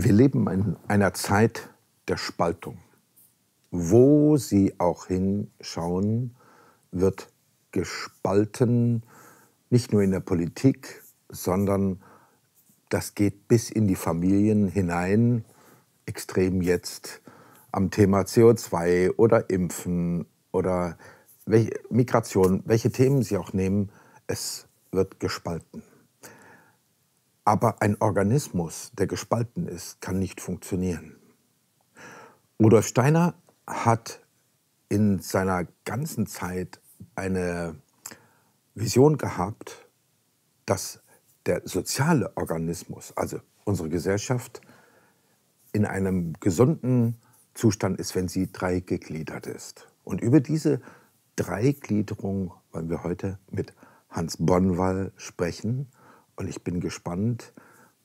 Wir leben in einer Zeit der Spaltung. Wo Sie auch hinschauen, wird gespalten, nicht nur in der Politik, sondern das geht bis in die Familien hinein, extrem jetzt am Thema CO2 oder Impfen oder welche Migration, welche Themen Sie auch nehmen, es wird gespalten. Aber ein Organismus, der gespalten ist, kann nicht funktionieren. Rudolf Steiner hat in seiner ganzen Zeit eine Vision gehabt, dass der soziale Organismus, also unsere Gesellschaft, in einem gesunden Zustand ist, wenn sie dreigegliedert ist. Und über diese Dreigliederung wollen wir heute mit Hans Bonnwall sprechen. Und ich bin gespannt,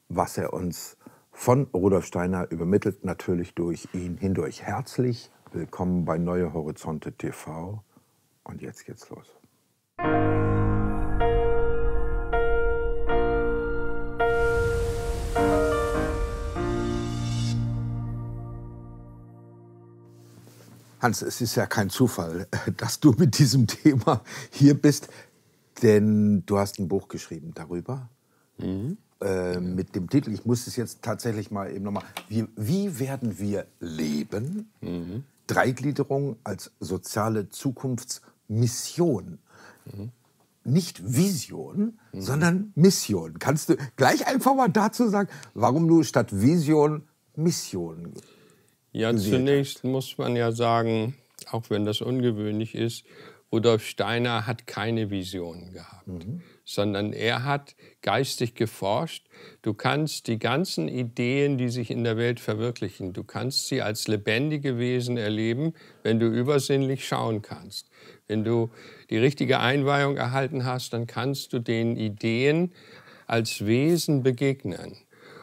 was er uns von Rudolf Steiner übermittelt, natürlich durch ihn hindurch. Herzlich willkommen bei Neue Horizonte TV. Und jetzt geht's los. Hans, es ist ja kein Zufall, dass du mit diesem Thema hier bist, denn du hast ein Buch geschrieben darüber. Mhm. Äh, mit dem Titel, ich muss es jetzt tatsächlich mal eben nochmal, wie, wie werden wir leben? Mhm. Dreigliederung als soziale Zukunftsmission. Mhm. Nicht Vision, mhm. sondern Mission. Kannst du gleich einfach mal dazu sagen, warum du statt Vision Mission? Ja, zunächst hast? muss man ja sagen, auch wenn das ungewöhnlich ist, Rudolf Steiner hat keine Visionen gehabt, mhm. sondern er hat geistig geforscht. Du kannst die ganzen Ideen, die sich in der Welt verwirklichen, du kannst sie als lebendige Wesen erleben, wenn du übersinnlich schauen kannst. Wenn du die richtige Einweihung erhalten hast, dann kannst du den Ideen als Wesen begegnen.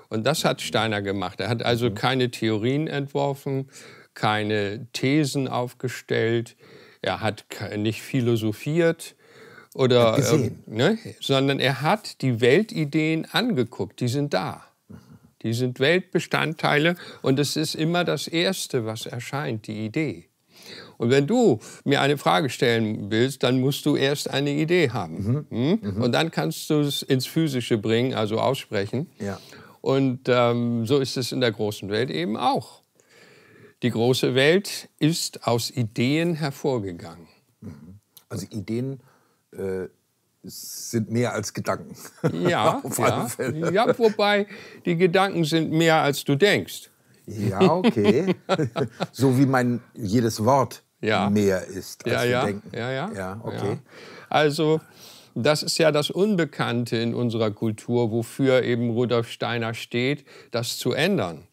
Und das hat Steiner gemacht. Er hat also mhm. keine Theorien entworfen, keine Thesen aufgestellt, er hat nicht philosophiert oder ähm, ne, sondern er hat die Weltideen angeguckt, die sind da. Die sind Weltbestandteile und es ist immer das Erste, was erscheint, die Idee. Und wenn du mir eine Frage stellen willst, dann musst du erst eine Idee haben. Mhm. Hm? Mhm. Und dann kannst du es ins Physische bringen, also aussprechen. Ja. Und ähm, so ist es in der großen Welt eben auch. Die große Welt ist aus Ideen hervorgegangen. Mhm. Also Ideen äh, sind mehr als Gedanken. Ja, ja, ja, wobei die Gedanken sind mehr als du denkst. Ja, okay. so wie mein jedes Wort ja. mehr ist als ja, wir ja. denken. Ja, ja. ja okay. Also das ist ja das Unbekannte in unserer Kultur, wofür eben Rudolf Steiner steht, das zu ändern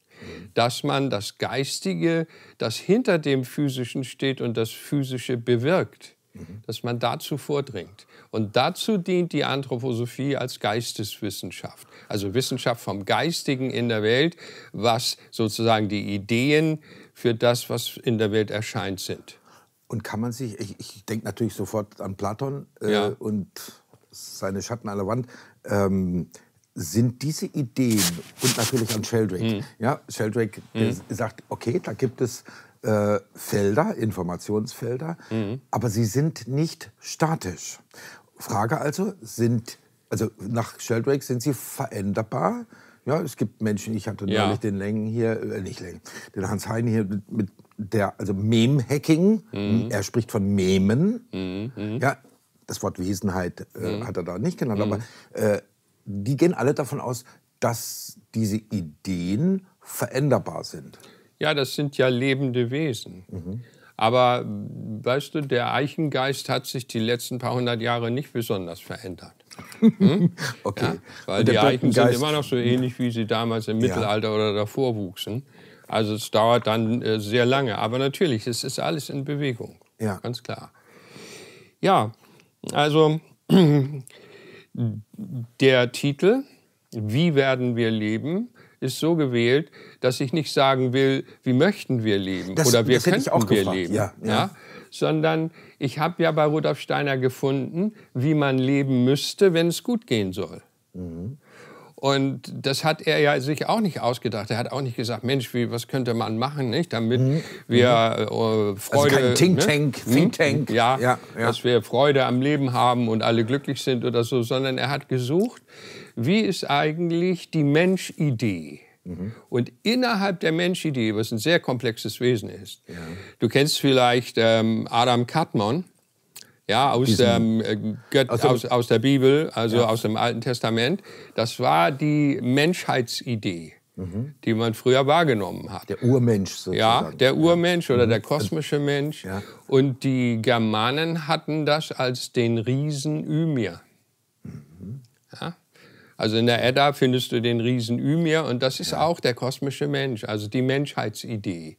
dass man das Geistige, das hinter dem Physischen steht und das Physische bewirkt, mhm. dass man dazu vordringt. Und dazu dient die Anthroposophie als Geisteswissenschaft, also Wissenschaft vom Geistigen in der Welt, was sozusagen die Ideen für das, was in der Welt erscheint, sind. Und kann man sich, ich, ich denke natürlich sofort an Platon äh, ja. und seine Schatten an der Wand. Ähm, sind diese Ideen und natürlich an Sheldrake. Mhm. Ja, Sheldrake mhm. sagt, okay, da gibt es äh, Felder, Informationsfelder, mhm. aber sie sind nicht statisch. Frage also, sind, also nach Sheldrake sind sie veränderbar? Ja, es gibt Menschen, ich hatte ja. neulich den Längen hier, äh, nicht Längen, den Hans Hein hier mit, mit der, also Mem-Hacking, mhm. er spricht von Memen. Mhm. Ja, das Wort Wesenheit äh, hm. hat er da nicht genannt, aber äh, die gehen alle davon aus, dass diese Ideen veränderbar sind. Ja, das sind ja lebende Wesen. Mhm. Aber mm, weißt du, der Eichengeist hat sich die letzten paar hundert Jahre nicht besonders verändert. Hm? okay. Ja, weil die Eichen sind immer noch so ähnlich, wie sie damals im ja. Mittelalter oder davor wuchsen. Also es dauert dann äh, sehr lange. Aber natürlich, es ist alles in Bewegung. Ja. Ganz klar. Ja, also äh, der Titel, Wie werden wir leben, ist so gewählt, dass ich nicht sagen will, wie möchten wir leben das, oder wir könnten wir gefragt. leben, ja, ja. Ja? sondern ich habe ja bei Rudolf Steiner gefunden, wie man leben müsste, wenn es gut gehen soll. Mhm. Und das hat er ja sich auch nicht ausgedacht. Er hat auch nicht gesagt, Mensch, wie, was könnte man machen, nicht, damit mhm. wir mhm. äh, Freude... Also kein Think Tank, ne? Think mhm. Tank. Ja, ja, ja, dass wir Freude am Leben haben und alle glücklich sind oder so, sondern er hat gesucht, wie ist eigentlich die Menschidee? Mhm. Und innerhalb der Menschidee, was ein sehr komplexes Wesen ist, ja. du kennst vielleicht ähm, Adam Katmon, ja, aus, ähm, Göt, aus, aus, aus, der Bibel, also ja. aus dem Alten Testament. Das war die Menschheitsidee, mhm. die man früher wahrgenommen hat. Der Urmensch sozusagen. Ja, der Urmensch ja. oder mhm. der kosmische Mensch. Ja. Und die Germanen hatten das als den Riesen Ymir. Mhm. Also in der Edda findest du den Riesen Ymir und das ist auch der kosmische Mensch, also die Menschheitsidee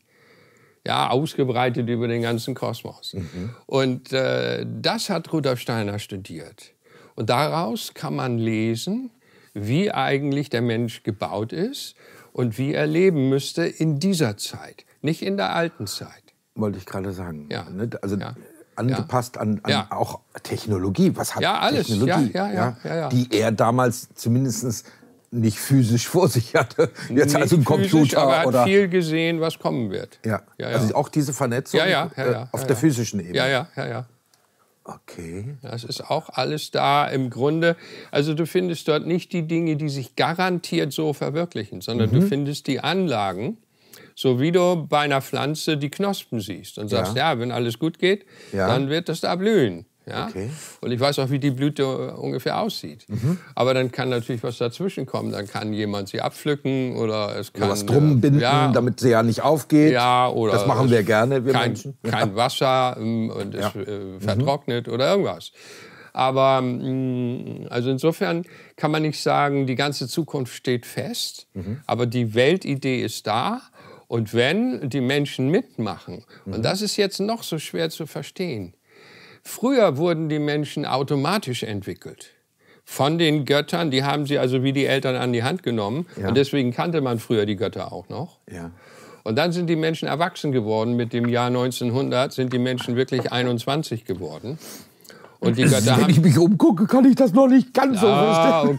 ja, ausgebreitet über den ganzen Kosmos. Mhm. Und äh, das hat Rudolf Steiner studiert. Und daraus kann man lesen, wie eigentlich der Mensch gebaut ist und wie er leben müsste in dieser Zeit, nicht in der alten Zeit. Wollte ich gerade sagen. Ja. Ne? Also ja. angepasst an, an ja. auch Technologie. Was hat Technologie, die er damals zumindest nicht physisch vor sich hatte. Jetzt nicht also ein Computer physisch, aber er hat oder viel gesehen, was kommen wird. Ja. ja, also ja. Also auch diese Vernetzung ja, äh, auf der physischen Ebene. Ja, ja, ja, ja. Okay. Das ist auch alles da im Grunde. Also du findest dort nicht die Dinge, die sich garantiert so verwirklichen, sondern mhm. du findest die Anlagen, so wie du bei einer Pflanze die Knospen siehst und sagst, ja, wenn alles gut geht, dann wird das da blühen. Ja? Okay. Und ich weiß auch, wie die Blüte äh, ungefähr aussieht. Mhm. Aber dann kann natürlich was dazwischen kommen. Dann kann jemand sie abpflücken oder es kann... Oder was äh, drum binden, ja, damit sie ja nicht aufgeht. Ja, oder... Das machen wir gerne, wir kein, Menschen. Kein Wasser ähm, und es ja. Äh, mhm. vertrocknet mhm. oder irgendwas. Aber mm, also insofern kann man nicht sagen, die ganze Zukunft steht fest, mhm. aber die Weltidee ist da. Und wenn die Menschen mitmachen, mhm. und das ist jetzt noch so schwer zu verstehen, Früher wurden die Menschen automatisch entwickelt von den Göttern. Die haben sie also wie die Eltern an die Hand genommen. Ja. Und deswegen kannte man früher die Götter auch noch. Ja. Und dann sind die Menschen erwachsen geworden. Mit dem Jahr 1900 sind die Menschen wirklich 21 geworden. Und die äh, Götter Wenn haben ich mich umgucke, kann ich das noch nicht ganz ah, so verstehen.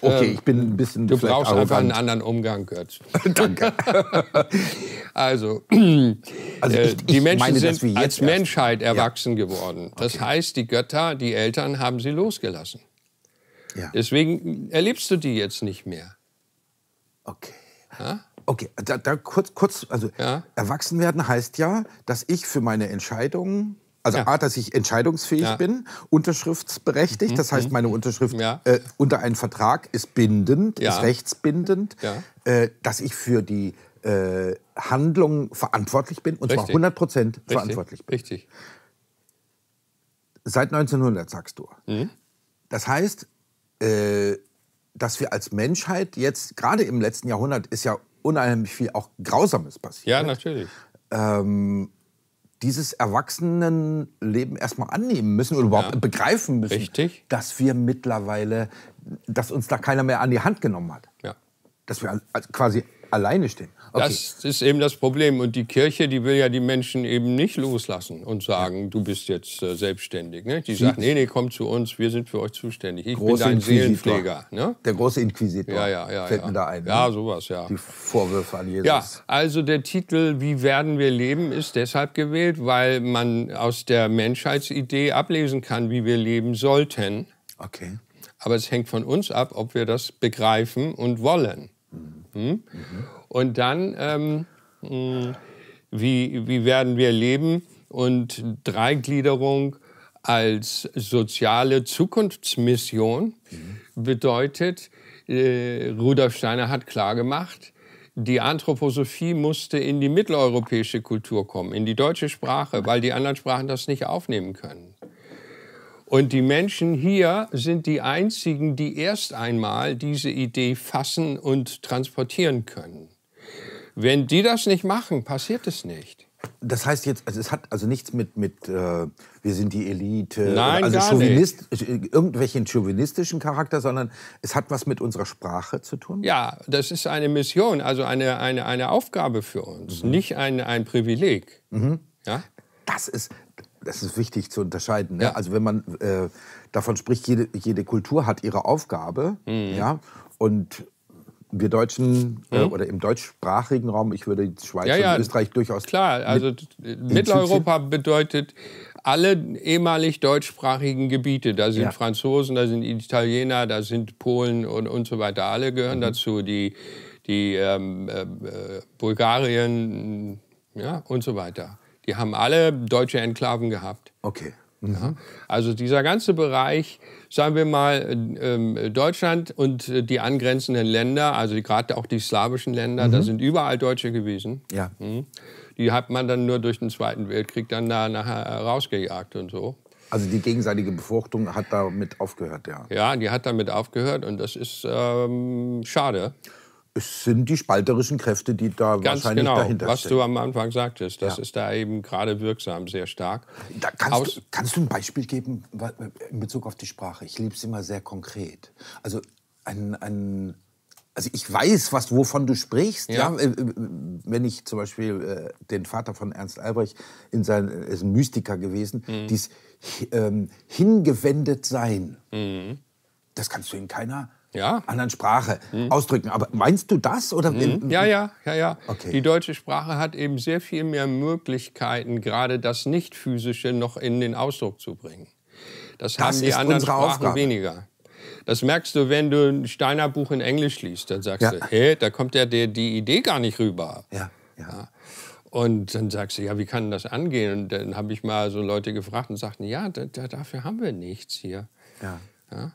Okay. okay, ich bin ein ähm, bisschen. Du brauchst arrogant. einfach einen anderen Umgang, Götz. Danke. also, also äh, ich, die Menschen meine, sind als Menschheit erwachsen ja. geworden. Das okay. heißt, die Götter, die Eltern haben sie losgelassen. Ja. Deswegen erlebst du die jetzt nicht mehr. Okay. Ja? Okay, da, da, kurz, kurz also ja? erwachsen werden heißt ja, dass ich für meine Entscheidungen also ja. A, dass ich entscheidungsfähig ja. bin, unterschriftsberechtigt, mhm. das heißt, meine mhm. Unterschrift ja. äh, unter einen Vertrag ist bindend, ist rechtsbindend, äh, dass ich für die äh, Handlung verantwortlich bin und Richtig. zwar 100 Prozent verantwortlich bin. Richtig. Seit 1900, sagst du. Mhm. Das heißt, äh, dass wir als Menschheit jetzt, gerade im letzten Jahrhundert, ist ja unheimlich viel auch Grausames passiert. Ja, natürlich. Ähm, dieses Erwachsenenleben erstmal annehmen müssen oder überhaupt ja. begreifen müssen, Richtig. dass wir mittlerweile, dass uns da keiner mehr an die Hand genommen hat. Ja. Dass wir also quasi alleine stehen. Okay. Das ist eben das Problem. Und die Kirche, die will ja die Menschen eben nicht loslassen und sagen, du bist jetzt äh, selbstständig. Ne? Die sagt, nee, nee, komm zu uns, wir sind für euch zuständig. Ich bin dein Seelenpfleger. Ne? Der große Inquisitor ja, ja, ja, fällt ja. mir da ein. Ne? Ja, sowas, ja. Die Vorwürfe an Jesus. Ja, also der Titel Wie werden wir leben ist deshalb gewählt, weil man aus der Menschheitsidee ablesen kann, wie wir leben sollten. Okay. Aber es hängt von uns ab, ob wir das begreifen und wollen. Mhm. Hm? Mhm. Und dann, ähm, wie, wie werden wir leben? Und Dreigliederung als soziale Zukunftsmission mhm. bedeutet, äh, Rudolf Steiner hat klargemacht, die Anthroposophie musste in die mitteleuropäische Kultur kommen, in die deutsche Sprache, weil die anderen Sprachen das nicht aufnehmen können. Und die Menschen hier sind die einzigen, die erst einmal diese Idee fassen und transportieren können. Wenn die das nicht machen, passiert es nicht. Das heißt jetzt, also es hat also nichts mit, mit äh, wir sind die Elite, Nein, also gar nicht. irgendwelchen chauvinistischen Charakter, sondern es hat was mit unserer Sprache zu tun? Ja, das ist eine Mission, also eine, eine, eine Aufgabe für uns, mhm. nicht ein, ein Privileg. Mhm. Ja? Das ist, das ist wichtig zu unterscheiden. Ne? Ja. Also wenn man äh, davon spricht, jede, jede Kultur hat ihre Aufgabe. Mhm. Ja? Und wir Deutschen äh, mhm. äh, oder im deutschsprachigen Raum, ich würde Schweiz ja, ja, und Österreich durchaus. Klar, also mit Mitteleuropa bedeutet alle ehemalig deutschsprachigen Gebiete. Da sind ja. Franzosen, da sind Italiener, da sind Polen und, und so weiter. Alle gehören mhm. dazu. Die, die ähm, äh, äh Bulgarien ja, und so weiter. Die haben alle deutsche Enklaven gehabt. Okay. Mhm. Ja, also dieser ganze Bereich, sagen wir mal, äh, ähm, Deutschland und äh, die angrenzenden Länder, also gerade auch die slawischen Länder, mhm. da sind überall Deutsche gewesen. Ja. Mhm. Die hat man dann nur durch den Zweiten Weltkrieg dann da nachher äh, rausgejagt und so. Also die gegenseitige Befruchtung hat damit aufgehört, ja. Ja, die hat damit aufgehört und das ist ähm, schade es sind die spalterischen Kräfte, die da Ganz wahrscheinlich genau, dahinter was stehen. Was du am Anfang sagtest, das ja. ist da eben gerade wirksam, sehr stark. Da kannst, Aus du, kannst du ein Beispiel geben in Bezug auf die Sprache? Ich liebe es immer sehr konkret. Also ein, ein also ich weiß, was, wovon du sprichst. Ja. ja. Äh, äh, wenn ich zum Beispiel äh, den Vater von Ernst Albrecht, in sein, ist ein Mystiker gewesen, mhm. dies ähm, hingewendet sein, mhm. das kannst du in keiner ja. anderen Sprache hm. ausdrücken. Aber meinst du das? Oder hm. Ja, ja, ja, ja. Okay. Die deutsche Sprache hat eben sehr viel mehr Möglichkeiten, gerade das Nicht-Physische noch in den Ausdruck zu bringen. Das, das haben die anderen Sprachen Aufgabe. weniger. Das merkst du, wenn du ein Steiner Buch in Englisch liest. Dann sagst ja. du, hä, da kommt ja der, die Idee gar nicht rüber. ja. ja. Und dann sagst du, ja, wie kann das angehen? Und dann habe ich mal so Leute gefragt und sagten, ja, da, da, dafür haben wir nichts hier. ja? ja?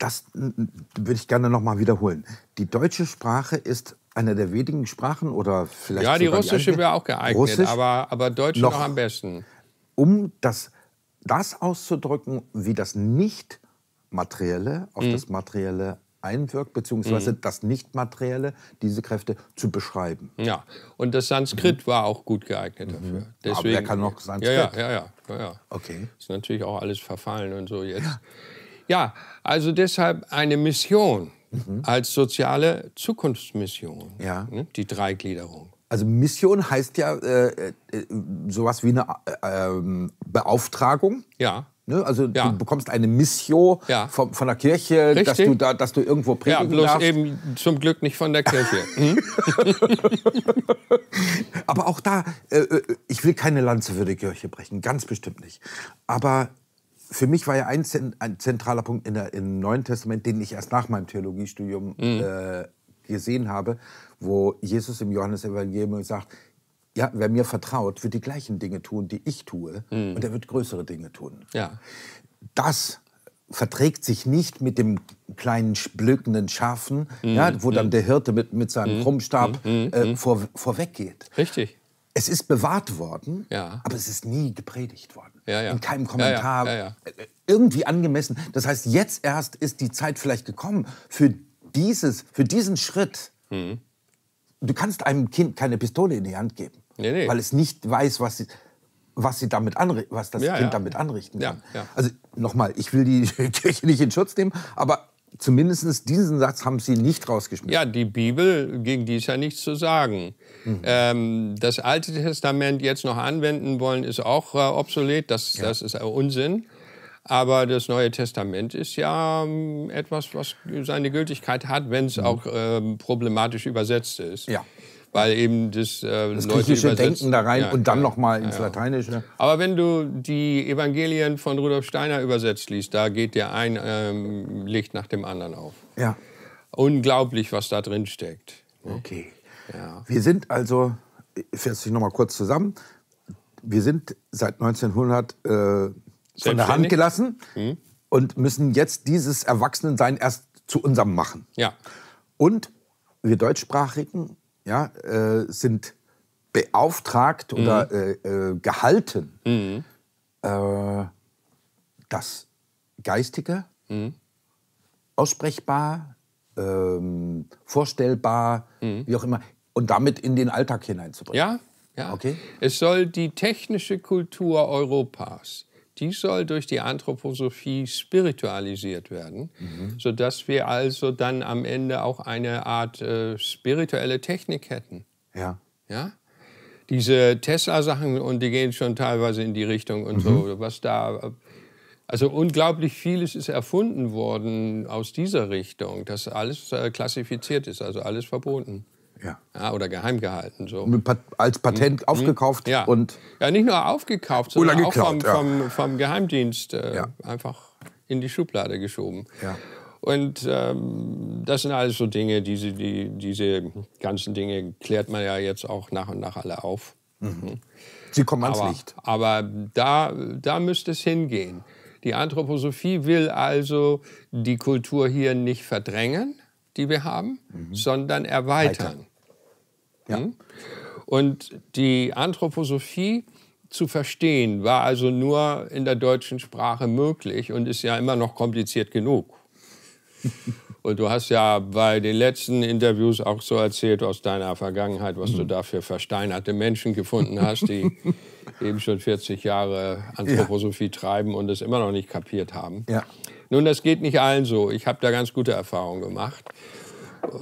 das würde ich gerne nochmal wiederholen. Die deutsche Sprache ist eine der wenigen Sprachen oder vielleicht. Ja, die russische wäre auch geeignet, Russisch aber, aber Deutsch noch, noch am besten. Um das, das auszudrücken, wie das Nicht-Materielle auf mhm. das Materielle einwirkt, beziehungsweise mhm. das Nicht-Materielle, diese Kräfte zu beschreiben. Ja, und das Sanskrit mhm. war auch gut geeignet mhm. dafür. Deswegen, Aber wer kann noch Sanskrit? Ja, ja, ja. ja, ja. Okay. Ist natürlich auch alles verfallen und so jetzt. Ja. Ja, also deshalb eine Mission mhm. als soziale Zukunftsmission, ja. ne, die Dreigliederung. Also Mission heißt ja äh, äh sowas wie eine äh, Beauftragung. Ja. Ne? Also ja. du bekommst eine Mission ja. von, von, der Kirche, dass du, da, dass du irgendwo predigen ja, bloß darfst. eben zum Glück nicht von der Kirche. Hm? Aber auch da, äh, äh, ich will keine Lanze für die Kirche brechen, ganz bestimmt nicht. Aber für mich war ja ein, ein zentraler Punkt in der, im Neuen Testament, den ich erst nach meinem Theologiestudium mhm. äh, gesehen habe, wo Jesus im Johannesevangelium sagt, ja, wer mir vertraut, wird die gleichen Dinge tun, die ich tue, mhm. und er wird größere Dinge tun. Ja. Das verträgt sich nicht mit dem kleinen blökenden Schafen, mhm. ja, wo dann mhm. der Hirte mit, mit seinem mhm. Krummstab mhm. äh, vor, vorweg geht. Richtig. Es ist bewahrt worden, ja. aber es ist nie gepredigt worden ja, ja. in keinem Kommentar. Ja, äh, irgendwie angemessen. Das heißt, jetzt erst ist die Zeit vielleicht gekommen für dieses, für diesen Schritt. Mhm. Du kannst einem Kind keine Pistole in die Hand geben, nee, nee. weil es nicht weiß, was sie, was sie damit anri was das Kind damit anrichten kann. Also nochmal, ich will die Kirche nicht in Schutz nehmen, aber zumindest diesen Satz haben Sie nicht rausgeschmissen. Ja, die Bibel, gegen die ist ja nichts zu sagen. Mhm. Ähm, das Alte Testament jetzt noch anwenden wollen, ist auch äh, obsolet. Das, ja. das ist äh, Unsinn. Aber das Neue Testament ist ja ähm, etwas, was seine Gültigkeit hat, wenn es mhm. auch ähm, problematisch übersetzt ist. Ja weil eben das, äh, das Leute griechische Denken da rein ja, und dann ja, nochmal ins ja, Lateinische. Aber wenn du die Evangelien von Rudolf Steiner übersetzt liest, da geht dir ein ähm, Licht nach dem anderen auf. Ja. Unglaublich, was da drin steckt. Okay. Ja. Wir sind also, ich fasse dich nochmal kurz zusammen, wir sind seit 1900 äh, von der Hand gelassen hm. und müssen jetzt dieses Erwachsenensein erst zu unserem machen. Ja. Und wir Deutschsprachigen ja, äh, sind beauftragt mhm. oder äh, äh gehalten, mhm. Äh, das Geistige, mhm. aussprechbar, ähm, vorstellbar, mhm. wie auch immer, und damit in den Alltag hineinzubringen. Ja, ja. Okay. Es soll die technische Kultur Europas die soll durch die Anthroposophie spiritualisiert werden, mhm. sodass wir also dann am Ende auch eine Art äh, spirituelle Technik hätten. Ja. Ja? Diese Tesla-Sachen, und die gehen schon teilweise in die Richtung und mhm. so, was da. Also unglaublich vieles ist erfunden worden aus dieser Richtung, dass alles äh, klassifiziert ist, also alles verboten. Ja. ja. oder geheim gehalten. So. Als Patent mhm. aufgekauft ja. und. Ja, nicht nur aufgekauft, oh, sondern geklaut, auch vom, ja. vom, vom Geheimdienst äh, einfach in die Schublade geschoben. Und ähm, das sind alles so Dinge, diese, die, diese ganzen Dinge klärt man ja jetzt auch nach und nach alle auf. Mhm. Hm? Sie kommen ans aber, Licht. Aber da, da müsste es hingehen. Die Anthroposophie will also die Kultur hier nicht verdrängen, die wir haben, mhm. sondern erweitern. Weiter. Ja. Hm? Und die Anthroposophie zu verstehen war also nur in der deutschen Sprache möglich und ist ja immer noch kompliziert genug. Und du hast ja bei den letzten Interviews auch so erzählt aus deiner Vergangenheit, was du hm. da für versteinerte Menschen gefunden hast, die eben schon 40 Jahre Anthroposophie ja. treiben und es immer noch nicht kapiert haben. Ja. Nun, das geht nicht allen so. Ich habe da ganz gute Erfahrungen gemacht.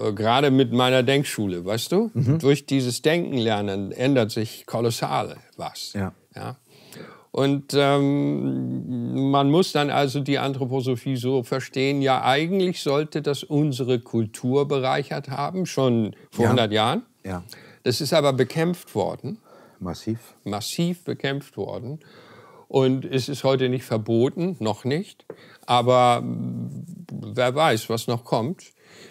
Äh, gerade mit meiner Denkschule, weißt du? Mhm. Durch dieses Denkenlernen ändert sich kolossal was. Ja. ja? Und ähm, man muss dann also die Anthroposophie so verstehen, ja eigentlich sollte das unsere Kultur bereichert haben, schon vor ja. 100 Jahren. Ja. Das ist aber bekämpft worden. Massiv. Massiv bekämpft worden. Und es ist heute nicht verboten, noch nicht. Aber wer weiß, was noch kommt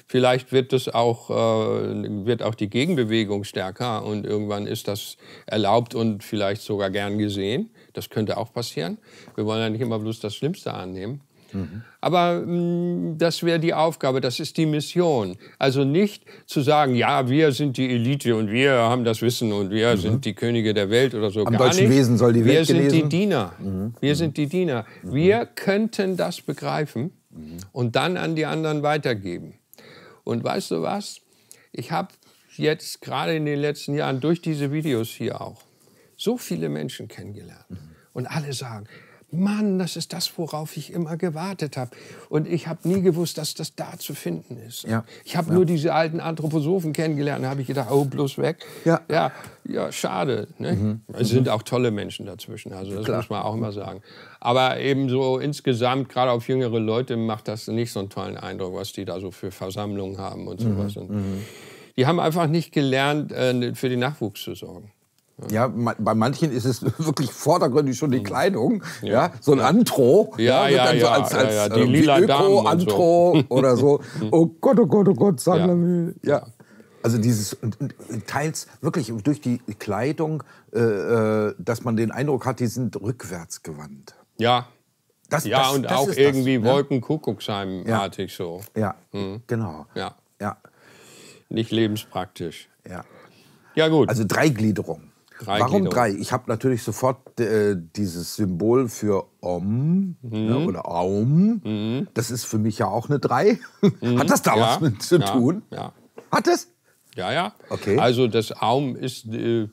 vielleicht wird es auch, äh, wird auch die Gegenbewegung stärker und irgendwann ist das erlaubt und vielleicht sogar gern gesehen. Das könnte auch passieren. Wir wollen ja nicht immer bloß das Schlimmste annehmen. Mhm. Aber mh, mm, das wäre die Aufgabe, das ist die Mission. Also nicht zu sagen, ja, wir sind die Elite und wir haben das Wissen und wir mhm. sind die Könige der Welt oder so. Am Gar deutschen nicht. Wesen soll die Welt Wir sind die Diener. Mhm. Wir mhm. sind die Diener. Mhm. Wir könnten das begreifen mhm. und dann an die anderen weitergeben. Und weißt du was? Ich habe jetzt gerade in den letzten Jahren durch diese Videos hier auch so viele Menschen kennengelernt. Und alle sagen, Mann, das ist das, worauf ich immer gewartet habe. Und ich habe nie gewusst, dass das da zu finden ist. Ja. Ich habe ja. nur diese alten Anthroposophen kennengelernt. Da habe ich gedacht, oh, bloß weg. Ja, ja, ja schade. Ne? Mhm. Es mhm. sind auch tolle Menschen dazwischen. Also das Klar. muss man auch immer sagen. Aber eben so insgesamt, gerade auf jüngere Leute, macht das nicht so einen tollen Eindruck, was die da so für Versammlungen haben und sowas. Mhm. Und mhm. die haben einfach nicht gelernt, äh, für den Nachwuchs zu sorgen. Ja, bei manchen ist es wirklich vordergründig schon die mhm. Kleidung, ja, ja so ein Antro, ja, ja, ja, ja so als, als ja, äh, die lila Öko, Antro so. oder so. Mhm. oh Gott, oh Gott, oh Gott, Sandler ja. Also dieses teils wirklich durch die Kleidung, äh, äh, dass man den Eindruck hat, die sind rückwärts gewandt. Ja. Das, ja, das, und das auch irgendwie ne? Wolkenkuckuckscheibenartig so. Ja, mhm. genau. Ja. ja. Nicht lebenspraktisch. Ja. Ja, gut. Also Dreigliederung. Drei Warum Glieder. drei? Ich habe natürlich sofort äh, dieses Symbol für Om ne, mhm. ja, oder Aum. Mhm. Das ist für mich ja auch eine drei. Mhm. Hat das da ja. was mit zu ja. tun? Ja. Hat es? Ja, ja. Okay. Also das Aum ist äh,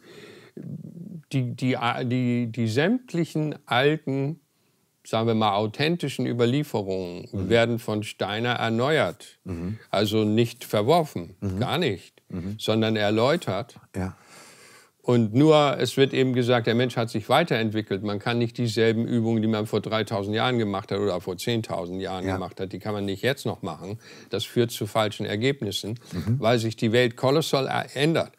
die, die, die, die sämtlichen alten, sagen wir mal, authentischen Überlieferungen mhm. werden von Steiner erneuert. Mhm. Also nicht verworfen, mhm. gar nicht, sondern erläutert. Ja und nur, es wird eben gesagt, der Mensch hat sich weiterentwickelt. Man kann nicht dieselben Übungen, die man vor 3000 Jahren gemacht hat oder vor 10.000 Jahren ja. gemacht hat, die kann man nicht jetzt noch machen. Das führt zu falschen Ergebnissen, mhm. weil sich die Welt kolossal ändert.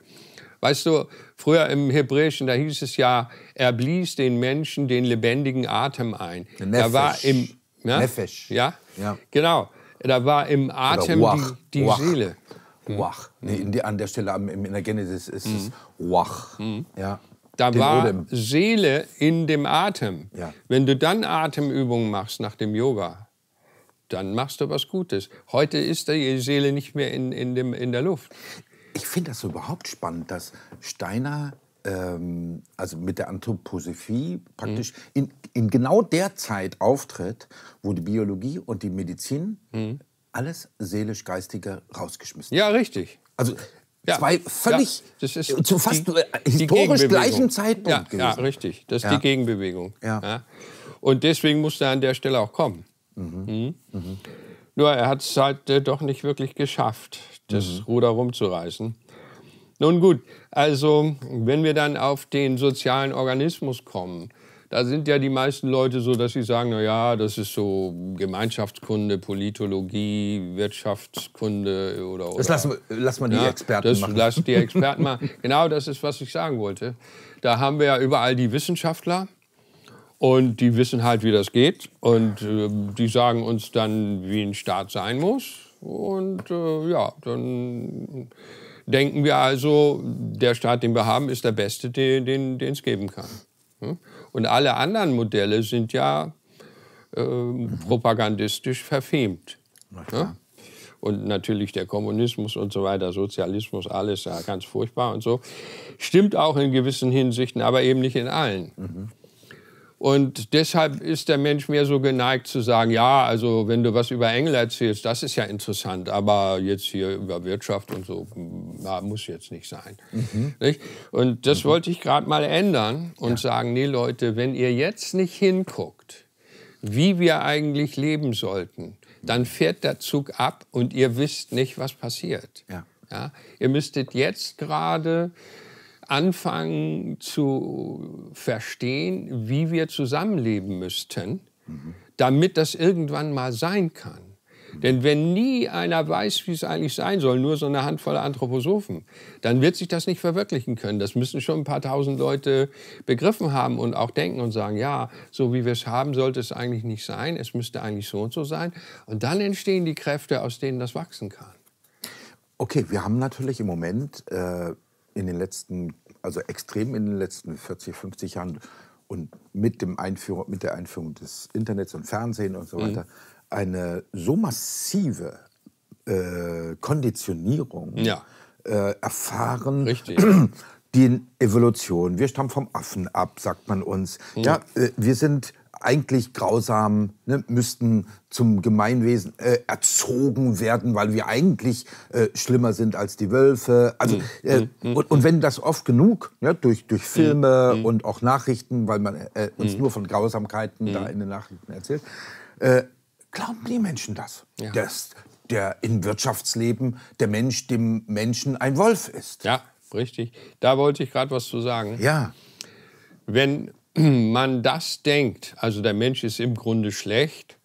Weißt du, früher im Hebräischen, da hieß es ja, er blies den Menschen den lebendigen Atem ein. Nefesh. Er war im. Ne? Nefesh. Ja? ja? Genau. Da war im Atem die, die Seele. Mhm. Wach. Nee, in die, an der Stelle am, in der Genesis ist es mhm. Wach. Mhm. Ja. Da Den war Odem. Seele in dem Atem. Ja. Wenn du dann Atemübungen machst nach dem Yoga, dann machst du was Gutes. Heute ist die Seele nicht mehr in, in, dem, in der Luft. Ich finde das überhaupt spannend, dass Steiner ähm, also mit der Anthroposophie praktisch mhm. in, in genau der Zeit auftritt, wo die Biologie und die Medizin mhm alles seelisch-geistige rausgeschmissen. Ja, richtig. Also ja, zwei völlig ja, äh, zu fast die, äh, historisch die gleichen Zeitpunkt ja, gewesen. Ja, richtig. Das ist die Gegenbewegung. Und deswegen musste er an der Stelle auch kommen. Mhm. Mhm. Mhm. Nur er hat es halt äh, doch nicht wirklich geschafft, das mhm. Ruder rumzureißen. Nun gut, also wenn wir dann auf den sozialen Organismus kommen, da sind ja die meisten Leute so, dass sie sagen, na ja, das ist so Gemeinschaftskunde, Politologie, Wirtschaftskunde oder, oder. Das lassen, lass mal die ja, ne? Experten das machen. Lass die Experten machen. Genau, das ist, was ich sagen wollte. Da haben wir ja überall die Wissenschaftler. Und die wissen halt, wie das geht. Und äh, die sagen uns dann, wie ein Staat sein muss. Und äh, ja, dann denken wir also, der Staat, den wir haben, ist der beste, den es geben kann. Hm? Und alle anderen Modelle sind ja äh, mhm. propagandistisch verfemt. Na ne? und natürlich der Kommunismus und so weiter, Sozialismus, alles ja, ganz furchtbar und so. Stimmt auch in gewissen Hinsichten, aber eben nicht in allen. Mhm. Und deshalb ist der Mensch mehr so geneigt zu sagen, ja, also wenn du was über Engel erzählst, das ist ja interessant, aber jetzt hier über Wirtschaft und so, na, mm, ah, muss jetzt nicht sein. Mhm. Nicht? Und das mhm. wollte ich gerade mal ändern und ja. sagen, nee Leute, wenn ihr jetzt nicht hinguckt, wie wir eigentlich leben sollten, dann fährt der Zug ab und ihr wisst nicht, was passiert. Ja. Ja? Ihr müsstet jetzt gerade anfangen zu verstehen, wie wir zusammenleben müssten, mhm. damit das irgendwann mal sein kann. Denn wenn nie einer weiß, wie es eigentlich sein soll, nur so eine Handvoll Anthroposophen, dann wird sich das nicht verwirklichen können. Das müssen schon ein paar tausend Leute begriffen haben und auch denken und sagen, ja, so wie wir es haben, sollte es eigentlich nicht sein, es müsste eigentlich so und so sein. Und dann entstehen die Kräfte, aus denen das wachsen kann. Okay, wir haben natürlich im Moment äh, in den letzten, also extrem in den letzten 40, 50 Jahren und mit, dem Einführung, mit der Einführung des Internets und Fernsehen und so mhm. weiter mhm. eine so massive äh, Konditionierung ja. äh, erfahren. Richtig. Die Evolution, wir stammen vom Affen ab, sagt man uns. Mhm. Ja, äh, wir sind eigentlich grausam, ne, müssten zum Gemeinwesen äh, erzogen werden, weil wir eigentlich äh, schlimmer sind als die Wölfe. Also, mhm. äh, mhm. und, und, wenn das oft genug, ja, ne, durch, durch mhm. Filme und auch Nachrichten, weil man äh, äh, uns nur von Grausamkeiten da in den Nachrichten erzählt, äh, glauben die Menschen das. Ja. Dass der im Wirtschaftsleben der Mensch dem Menschen ein Wolf ist. Ja, richtig. Da wollte ich gerade was zu sagen. Ja. Wenn man das denkt, also der Mensch ist im Grunde schlecht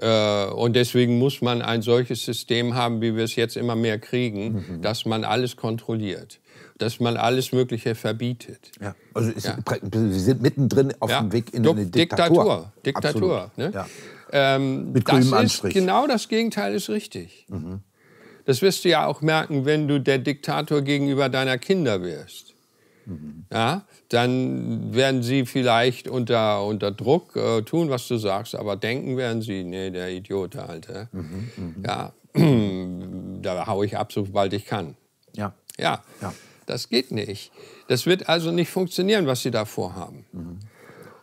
äh, und deswegen muss man ein solches System haben, wie wir es jetzt immer mehr kriegen, mhm. dass man alles kontrolliert, dass man alles Mögliche verbietet. Ja, also ja. wir sind mittendrin auf ja. dem Weg in eine Diktatur. Diktatur, Diktatur ne? ja. ähm, Mit grünem Anstrich. Ist, genau das Gegenteil ist richtig. Mhm. Das wirst du ja auch merken, wenn du der Diktator gegenüber deiner Kinder wirst mhm. ja, dann werden sie vielleicht unter, unter Druck äh, tun, was du sagst, aber denken werden sie, nee, der Idiot halt. Äh. Mhm, mh. Ja, da haue ich ab, sobald ich kann. Ja. ja. Ja, das geht nicht. Das wird also nicht funktionieren, was sie da vorhaben. Mhm.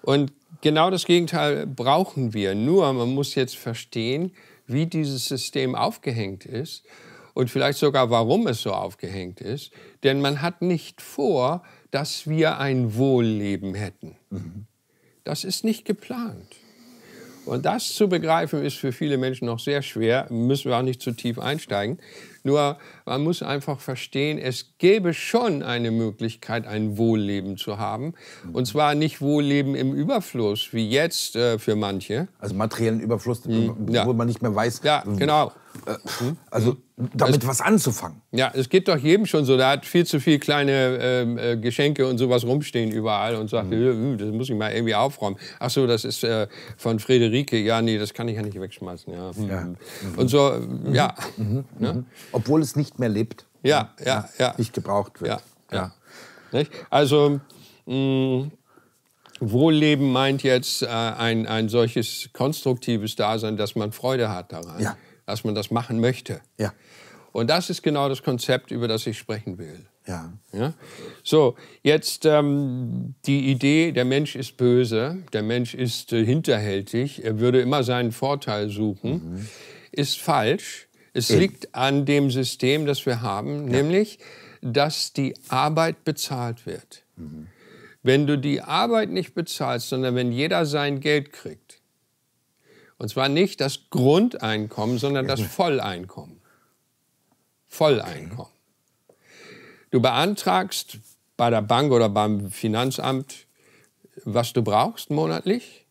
Und genau das Gegenteil brauchen wir. Nur man muss jetzt verstehen, wie dieses System aufgehängt ist und vielleicht sogar, warum es so aufgehängt ist. Denn man hat nicht vor, dass wir ein Wohlleben hätten. Das ist nicht geplant. Und das zu begreifen, ist für viele Menschen noch sehr schwer, müssen wir auch nicht zu tief einsteigen. Nur man muss einfach verstehen, es gäbe schon eine Möglichkeit, ein Wohlleben zu haben. Und zwar nicht Wohlleben im Überfluss, wie jetzt äh, für manche. Also materiellen Überfluss, mhm. wo ja. man nicht mehr weiß, ja, genau. Hm? also hm? damit es, was anzufangen. Ja, es geht doch jedem schon so. Da hat viel zu viel kleine ähm, äh, Geschenke und sowas rumstehen überall und sagt, mhm. das muss ich mal irgendwie aufräumen. Ach so, das ist äh, von Friederike. Ja, nee, das kann ich ja nicht wegschmeißen. Ja. Hm. ja. Mhm. Und so, äh, mhm. ja. Mhm. mhm. Ne? Obwohl es nicht mehr lebt. Ja, ja, ja. ja. Nicht gebraucht wird. Ja, ja. Also, mh, Wohlleben meint jetzt äh, ein, ein solches konstruktives Dasein, dass man Freude hat daran. Ja dass man das machen möchte. Ja. Und das ist genau das Konzept, über das ich sprechen will. Ja. ja? So, jetzt ähm, die Idee, der Mensch ist böse, der Mensch ist äh, hinterhältig, er würde immer seinen Vorteil suchen, mhm. ist falsch. Es Eben. liegt an dem System, das wir haben, ja. nämlich, dass die Arbeit bezahlt wird. Mhm. Wenn du die Arbeit nicht bezahlst, sondern wenn jeder sein Geld kriegt, und zwar nicht das Grundeinkommen, sondern das Volleinkommen. Volleinkommen. Du beantragst bei der Bank oder beim Finanzamt, was du brauchst monatlich.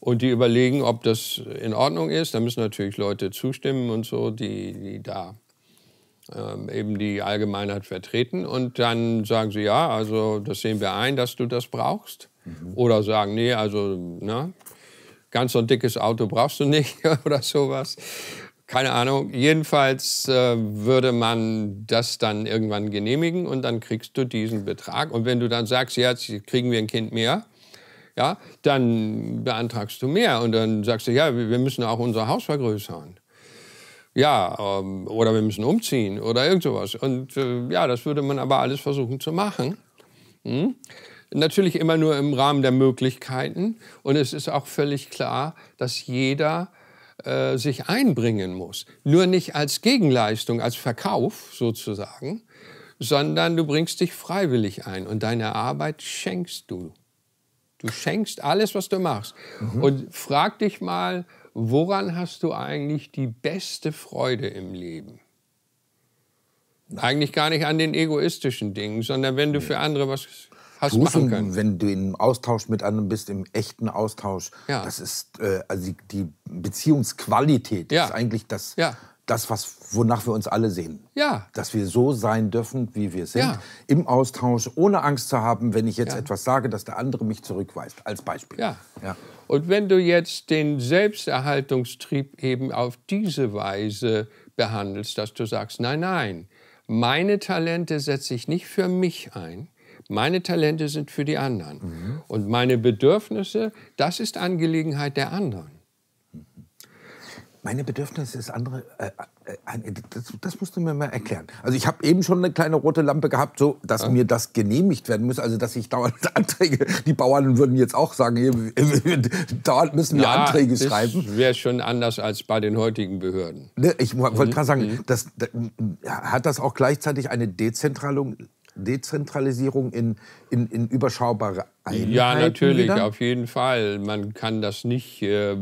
Und die überlegen, ob das in Ordnung ist. Da müssen natürlich Leute zustimmen und so, die, die da ähm, eben die Allgemeinheit vertreten. Und dann sagen sie, ja, also das sehen wir ein, dass du das brauchst. Mhm. Oder sagen, nee, also na, ne? ganz so ein dickes Auto brauchst du nicht oder sowas. Keine Ahnung. Jedenfalls äh, würde man das dann irgendwann genehmigen und dann kriegst du diesen Betrag. Und wenn du dann sagst, jetzt kriegen wir ein Kind mehr, ja, dann beantragst du mehr und dann sagst du, ja, wir müssen auch unser Haus vergrößern. Ja, ähm, oder wir müssen umziehen oder irgend sowas. Und äh, ja, das würde man aber alles versuchen zu machen. Hm? Natürlich immer nur im Rahmen der Möglichkeiten. Und es ist auch völlig klar, dass jeder äh, sich einbringen muss. Nur nicht als Gegenleistung, als Verkauf sozusagen, sondern du bringst dich freiwillig ein und deine Arbeit schenkst du. Du schenkst alles, was du machst. Mhm. Und frag dich mal, woran hast du eigentlich die beste Freude im Leben? Eigentlich gar nicht an den egoistischen Dingen, sondern wenn du für andere was hast Grüßen, machen können. Wenn du im Austausch mit anderen bist, im echten Austausch, ja. das ist äh, also die Beziehungsqualität ja. ist eigentlich das, ja. das was, wonach wir uns alle sehen. Ja. Dass wir so sein dürfen, wie wir sind, im Austausch, ohne Angst zu haben, wenn ich jetzt etwas sage, dass der andere mich zurückweist, als Beispiel. Ja. Und wenn du jetzt den Selbsterhaltungstrieb eben auf diese Weise behandelst, dass du sagst, nein, nein, meine Talente setze ich nicht für mich ein, meine Talente sind für die anderen. Mhm. Und meine Bedürfnisse, das ist Angelegenheit der anderen. Mhm. Meine Bedürfnisse ist andere. Äh, äh, äh, das, das, musst du mir mal erklären. Also ich habe eben schon eine kleine rote Lampe gehabt, so dass ja. mir das genehmigt werden muss. Also dass ich dauernd Anträge. Die Bauern würden jetzt auch sagen, hier, dauernd müssen wir ja, Anträge schreiben. Das wäre schon anders als bei den heutigen Behörden. Ne, ich wollte mhm. gerade sagen, mhm. das, das, hat das auch gleichzeitig eine Dezentralung? Dezentralisierung in, in, in überschaubare Einheiten? Ja, natürlich, wieder? auf jeden Fall. Man kann das nicht äh,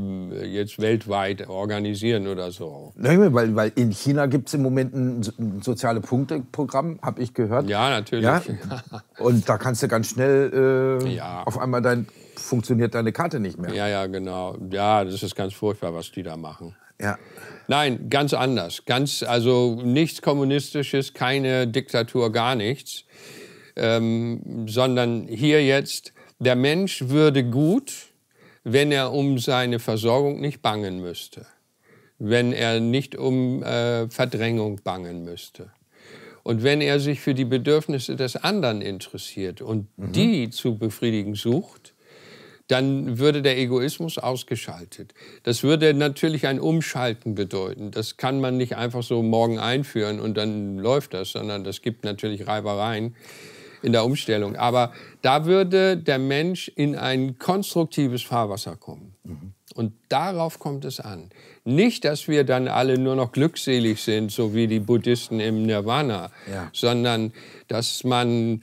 jetzt weltweit organisieren oder so. weil, weil in China gibt es im Moment ein, ein soziale Punkte-Programm, habe ich gehört. Ja, natürlich. Ja? Und da kannst du ganz schnell äh, ja. auf einmal dein, funktioniert deine Karte nicht mehr. Ja, ja, genau. Ja, das ist ganz furchtbar, was die da machen. Ja. Nein, ganz anders. Ganz, also nichts Kommunistisches, keine Diktatur, gar nichts. Ähm, sondern hier jetzt, der Mensch würde gut, wenn er um seine Versorgung nicht bangen müsste, wenn er nicht um äh, Verdrängung bangen müsste. Und wenn er sich für die Bedürfnisse des anderen interessiert und mhm. die zu befriedigen sucht, dann würde der Egoismus ausgeschaltet. Das würde natürlich ein Umschalten bedeuten. Das kann man nicht einfach so morgen einführen und dann läuft das, sondern das gibt natürlich Reibereien in der Umstellung. Aber da würde der Mensch in ein konstruktives Fahrwasser kommen. Mhm. Und darauf kommt es an. Nicht, dass wir dann alle nur noch glückselig sind, so wie die Buddhisten im Nirvana, ja. sondern dass man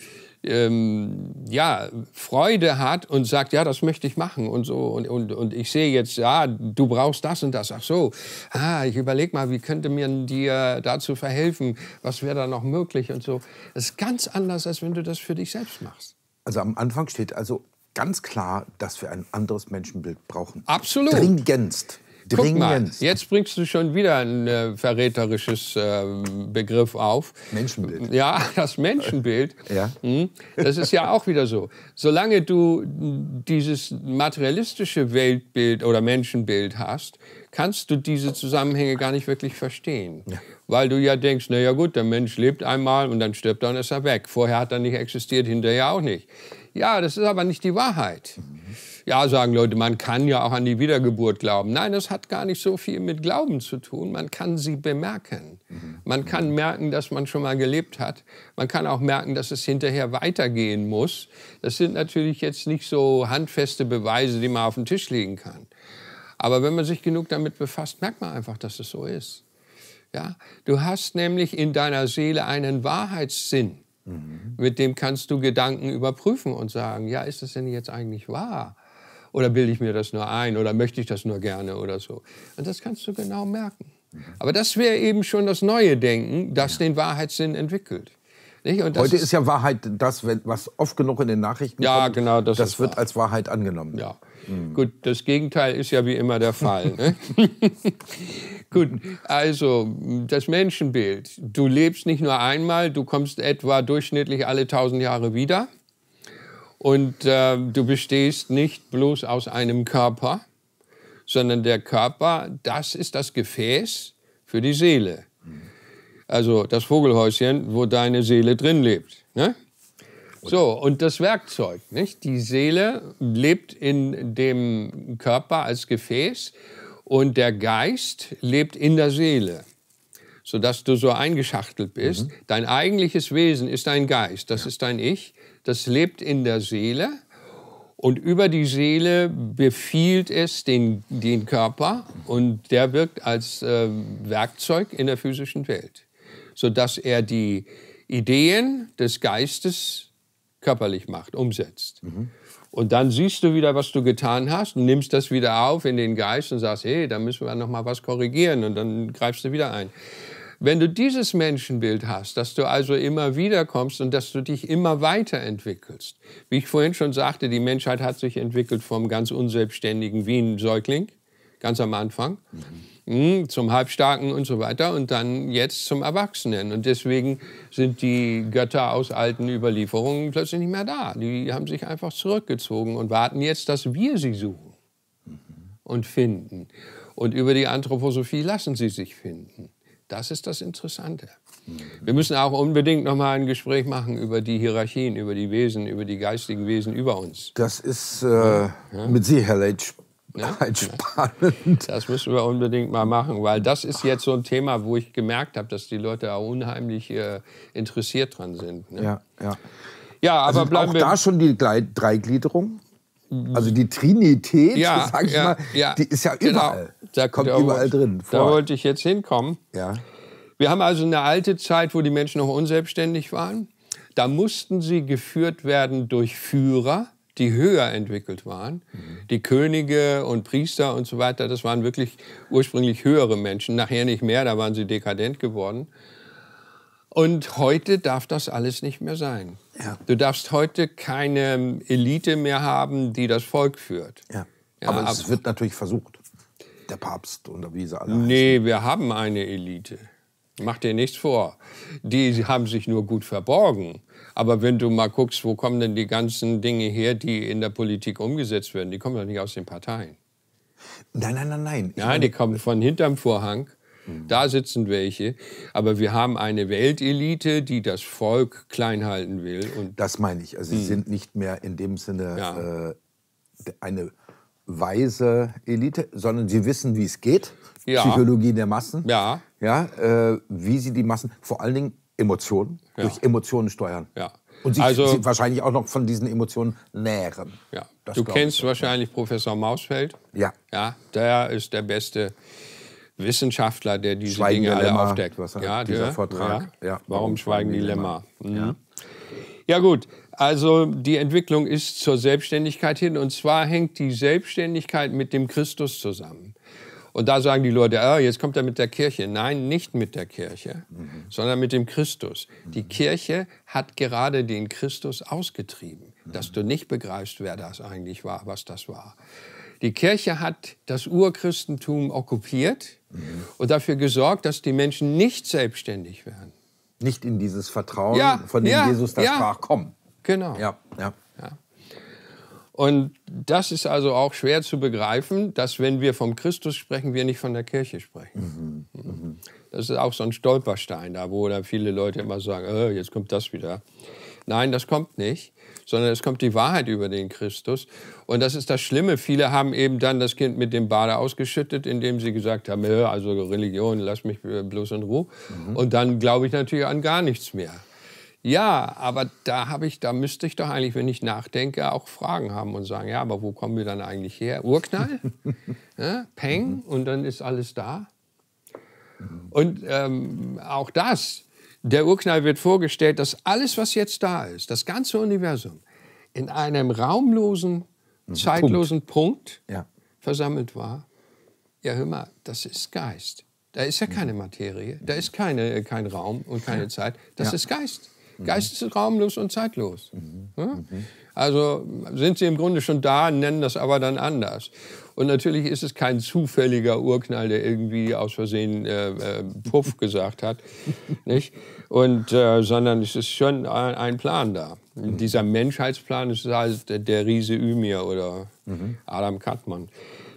ähm, ja, Freude hat und sagt, ja, das möchte ich machen und so. Und, und, und ich sehe jetzt, ja, du brauchst das und das. Ach so, ah, ich überlege mal, wie könnte mir dir dazu verhelfen? Was wäre da noch möglich und so. Das ist ganz anders, als wenn du das für dich selbst machst. Also am Anfang steht also ganz klar, dass wir ein anderes Menschenbild brauchen. Absolut. Dringendst. Dringend. Mal, jetzt bringst du schon wieder ein äh, verräterisches äh, Begriff auf. Menschenbild. Ja, das Menschenbild. ja. Mh, hm? das ist ja auch wieder so. Solange du dieses materialistische Weltbild oder Menschenbild hast, kannst du diese Zusammenhänge gar nicht wirklich verstehen. Ja. Weil du ja denkst, naja gut, der Mensch lebt einmal und dann stirbt er und ist er weg. Vorher hat er nicht existiert, hinterher auch nicht. Ja, das ist aber nicht die Wahrheit. Mhm. Ja, sagen Leute, man kann ja auch an die Wiedergeburt glauben. Nein, das hat gar nicht so viel mit Glauben zu tun. Man kann sie bemerken. Man kann merken, dass man schon mal gelebt hat. Man kann auch merken, dass es hinterher weitergehen muss. Das sind natürlich jetzt nicht so handfeste Beweise, die man auf den Tisch legen kann. Aber wenn man sich genug damit befasst, merkt man einfach, dass es so ist. Ja? Du hast nämlich in deiner Seele einen Wahrheitssinn. Mhm. Mit dem kannst du Gedanken überprüfen und sagen, ja, ist das denn jetzt eigentlich wahr? Oder bilde ich mir das nur ein? Oder möchte ich das nur gerne oder so? Und das kannst du genau merken. Aber das wäre eben schon das neue Denken, das den Wahrheitssinn entwickelt. Heute ist, ja Wahrheit das, was oft genug in den Nachrichten ja, kommt. Genau, das, das wird wahr. als Wahrheit angenommen. Ja. Mhm. Gut, das Gegenteil ist ja wie immer der Fall. Ne? Gut, also das Menschenbild. Du lebst nicht nur einmal, du kommst etwa durchschnittlich alle tausend Jahre wieder. Und äh, du bestehst nicht bloß aus einem Körper, sondern der Körper, das ist das Gefäß für die Seele. Also das Vogelhäuschen, wo deine Seele drin lebt. Ne? So, und das Werkzeug, nicht? Die Seele lebt in dem Körper als Gefäß und der Geist lebt in der Seele, sodass du so eingeschachtelt bist. Mhm. Dein eigentliches Wesen ist dein Geist, das ja. ist dein Ich das lebt in der Seele und über die Seele befiehlt es den, den Körper und der wirkt als äh, Werkzeug in der physischen Welt, sodass er die Ideen des Geistes körperlich macht, umsetzt. Mhm. Und dann siehst du wieder, was du getan hast und nimmst das wieder auf in den Geist und sagst, hey, da müssen wir noch mal was korrigieren und dann greifst du wieder ein. Wenn du dieses Menschenbild hast, dass du also immer wieder kommst und dass du dich immer weiterentwickelst, wie ich vorhin schon sagte, die Menschheit hat sich entwickelt vom ganz unselbstständigen wie ein säugling ganz am Anfang, mhm. Hm, zum Halbstarken und so weiter und dann jetzt zum Erwachsenen. Und deswegen sind die Götter aus alten Überlieferungen plötzlich nicht mehr da. Die haben sich einfach zurückgezogen und warten jetzt, dass wir sie suchen mhm. und finden. Und über die Anthroposophie lassen sie sich finden. Das ist das Interessante. Wir müssen auch unbedingt nochmal ein Gespräch machen über die Hierarchien, über die Wesen, über die geistigen Wesen über uns. Das ist äh, ja. mit Sie, Herr Leitsch, ja? spannend. Das müssen wir unbedingt mal machen, weil das ist jetzt so ein Thema, wo ich gemerkt habe, dass die Leute auch unheimlich äh, interessiert dran sind. Ne? Ja, ja. Ja, aber also bleiben auch wir da schon die Dreigliederung? Also die Trinität, ja, sag ich ja, mal, ja, die ist ja genau. überall. Genau da kommt da, überall drin. Vor. Da wollte ich jetzt hinkommen. Ja. Wir haben also eine alte Zeit, wo die Menschen noch unselbstständig waren. Da mussten sie geführt werden durch Führer, die höher entwickelt waren. Mhm. Die Könige und Priester und so weiter, das waren wirklich ursprünglich höhere Menschen. Nachher nicht mehr, da waren sie dekadent geworden. Und heute darf das alles nicht mehr sein. Ja. Du darfst heute keine Elite mehr haben, die das Volk führt. Ja. Ja, aber es wird natürlich versucht der Papst und wie sie alle Nee, wir haben eine Elite. Mach dir nichts vor. Die haben sich nur gut verborgen. Aber wenn du mal guckst, wo kommen denn die ganzen Dinge her, die in der Politik umgesetzt werden, die kommen doch nicht aus den Parteien. Nein, nein, nein, nein. Ich nein, die kommen von hinterm Vorhang. Hm. Da sitzen welche. Aber wir haben eine Weltelite, die das Volk klein halten will. Und das meine ich. Also sie mhm. sind nicht mehr in dem Sinne ja. äh, eine weise Elite, sondern sie wissen, wie es geht. Ja. Psychologie der Massen. Ja. Ja, äh, wie sie die Massen, vor allen Dingen Emotionen, ja. durch Emotionen steuern. Ja. Und sich, also, sie wahrscheinlich auch noch von diesen Emotionen nähren. Ja. du kennst ich. wahrscheinlich Professor Mausfeld. Ja. Ja, der ist der beste Wissenschaftler, der diese Schweigen Dinge Dilemma, alle aufdeckt. Was er, ja, dieser der, Vortrag. Ja. ja. Warum, Warum Schweigen die Lämmer? Mhm. Ja. ja, gut. Also die Entwicklung ist zur Selbstständigkeit hin und zwar hängt die Selbstständigkeit mit dem Christus zusammen. Und da sagen die Leute, ah, jetzt kommt er mit der Kirche. Nein, nicht mit der Kirche, mhm. sondern mit dem Christus. Mhm. Die Kirche hat gerade den Christus ausgetrieben, mhm. dass du nicht begreifst, wer das eigentlich war, was das war. Die Kirche hat das Urchristentum okkupiert mhm. und dafür gesorgt, dass die Menschen nicht selbstständig werden. Nicht in dieses Vertrauen, ja, von dem ja, Jesus das ja. sprach, komm. Genau. Ja, ja. ja. Und das ist also auch schwer zu begreifen, dass wenn wir vom Christus sprechen, wir nicht von der Kirche sprechen. Mhm. mhm. Das ist auch so ein Stolperstein da, wo da viele Leute immer sagen, oh, jetzt kommt das wieder. Nein, das kommt nicht, sondern es kommt die Wahrheit über den Christus. Und das ist das Schlimme. Viele haben eben dann das Kind mit dem Bade ausgeschüttet, indem sie gesagt haben, äh, also Religion, lass mich bloß in Ruhe. Mhm. Und dann glaube ich natürlich an gar nichts mehr. Ja, aber da habe ich, da müsste ich doch eigentlich, wenn ich nachdenke, auch Fragen haben und sagen, ja, aber wo kommen wir dann eigentlich her? Urknall? ja, Peng und dann ist alles da. Und ähm, auch das, der Urknall wird vorgestellt, dass alles, was jetzt da ist, das ganze Universum, in einem raumlosen, mhm. zeitlosen Punkt, Punkt ja. versammelt war. Ja, hör mal, das ist Geist. Da ist ja mhm. keine Materie, da ist keine, kein Raum und keine Zeit. Das ja. ist Geist. Mhm. Geist ist raumlos und zeitlos. Mhm. Ja? Mhm. Also sind sie im Grunde schon da, nennen das aber dann anders. Und natürlich ist es kein zufälliger Urknall, der irgendwie aus Versehen äh, äh, Puff gesagt hat, nicht? Und, äh, sondern es ist schon ein, ein Plan da. Mhm. Dieser Menschheitsplan ist halt der, Riese Ymir oder mhm. Adam Katman.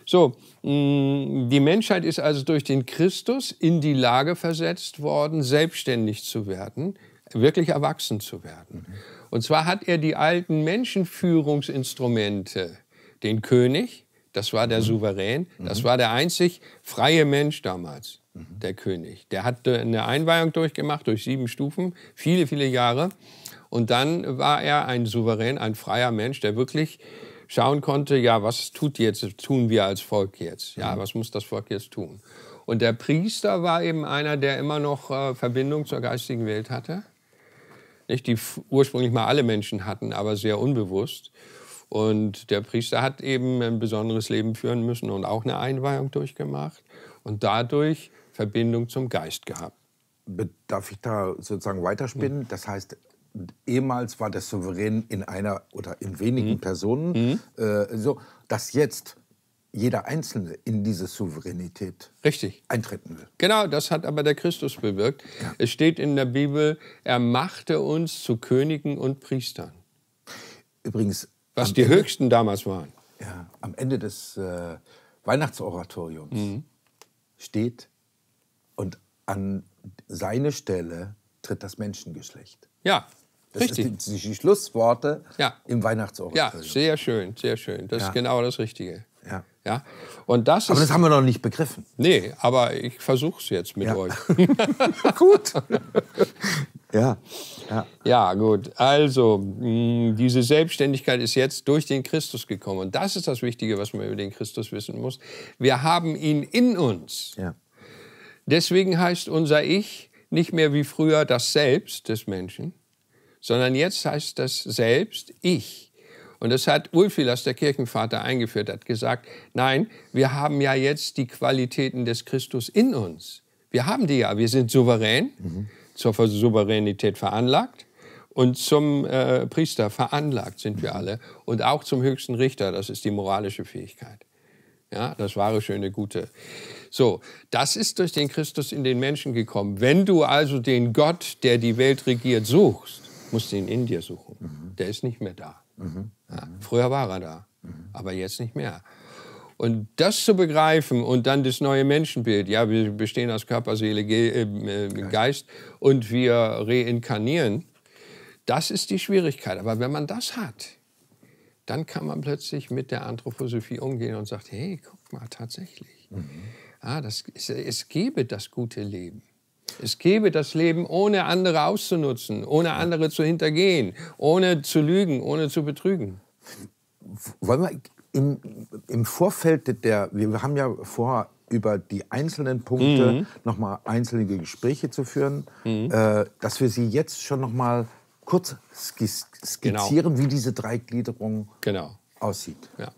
So, mh, mm, die Menschheit ist also durch den Christus in die Lage versetzt worden, selbstständig zu werden wirklich erwachsen zu werden. Und zwar hat er die alten Menschenführungsinstrumente, den König, das war der Souverän, das war der einzig freie Mensch damals, der König. Der hat eine Einweihung durchgemacht durch sieben Stufen, viele, viele Jahre. Und dann war er ein Souverän, ein freier Mensch, der wirklich schauen konnte, ja, was tut jetzt, tun wir als Volk jetzt? Ja, mhm. was muss das Volk jetzt tun? Und der Priester war eben einer, der immer noch äh, Verbindung zur geistigen Welt hatte nicht, die ursprünglich mal alle Menschen hatten, aber sehr unbewusst. Und der Priester hat eben ein besonderes Leben führen müssen und auch eine Einweihung durchgemacht und dadurch Verbindung zum Geist gehabt. Darf ich da sozusagen weiterspinnen? Hm. Das heißt, ehemals war der Souverän in einer oder in wenigen hm. Personen. Hm. Äh, so, dass jetzt jeder Einzelne in diese Souveränität Richtig. eintreten will. Genau, das hat aber der Christus bewirkt. Ja. Es steht in der Bibel, er machte uns zu Königen und Priestern. Übrigens. Was die Ende, höchsten damals waren. Ja, am Ende des äh, Weihnachtsoratoriums mhm. steht, und an seine Stelle tritt das Menschengeschlecht. Ja, das richtig. sind die, Schlussworte ja. im Weihnachtsoratorium. Ja, sehr schön, sehr schön. Das ja. ist genau das Richtige. Ja? Und das aber das haben wir noch nicht begriffen. Nee, aber ich versuche es jetzt mit ja. euch. gut. ja. ja. Ja, gut. Also, mh, mm, diese Selbstständigkeit ist jetzt durch den Christus gekommen. Und das ist das Wichtige, was man über den Christus wissen muss. Wir haben ihn in uns. Ja. Deswegen heißt unser Ich nicht mehr wie früher das Selbst des Menschen, sondern jetzt heißt das Selbst Ich. Und das hat Ulfilas, der Kirchenvater, eingeführt, hat gesagt, nein, wir haben ja jetzt die Qualitäten des Christus in uns. Wir haben die ja, wir sind souverän, mhm. zur Souveränität veranlagt und zum äh, Priester veranlagt sind wir alle und auch zum höchsten Richter, das ist die moralische Fähigkeit. Ja, das wahre, schöne, gute. So, das ist durch den Christus in den Menschen gekommen. Wenn du also den Gott, der die Welt regiert, suchst, musst du ihn in dir suchen. Mhm. Der ist nicht mehr da. Mhm. Ja, mhm. früher war er da, mhm. aber jetzt nicht mehr. Und das zu begreifen und dann das neue Menschenbild, ja, wir bestehen aus Körper, Seele, Ge äh, äh Geist und wir reinkarnieren, das ist die Schwierigkeit. Aber wenn man das hat, dann kann man plötzlich mit der Anthroposophie umgehen und sagt, hey, guck mal, tatsächlich. Mhm. Ah, das, es, es gebe das gute Leben. Es gebe das Leben, ohne andere auszunutzen, ohne andere zu hintergehen, ohne zu lügen, ohne zu betrügen. Wollen wir im, im Vorfeld der, wir haben ja vor über die einzelnen Punkte mhm. nochmal einzelne Gespräche zu führen, mhm. äh, dass wir sie jetzt schon nochmal kurz genau. skizzieren, genau. wie diese Dreigliederung genau. aussieht. Ja.